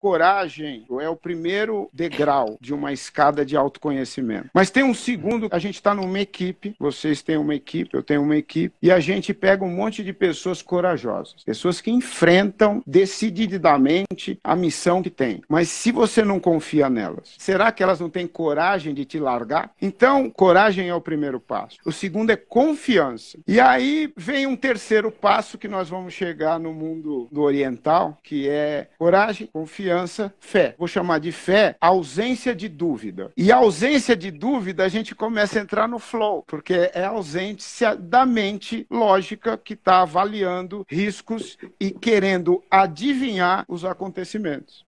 Coragem é o primeiro degrau de uma escada de autoconhecimento. Mas tem um segundo, a gente está numa equipe, vocês têm uma equipe, eu tenho uma equipe, e a gente pega um monte de pessoas corajosas, pessoas que enfrentam decididamente a missão que tem. Mas se você não confia nelas, será que elas não têm coragem de te largar? Então, coragem é o primeiro passo. O segundo é confiança. E aí vem um terceiro passo que nós vamos chegar no mundo do oriental, que é coragem, confiança confiança, fé. Vou chamar de fé ausência de dúvida. E ausência de dúvida, a gente começa a entrar no flow, porque é ausência da mente lógica que está avaliando riscos e querendo adivinhar os acontecimentos.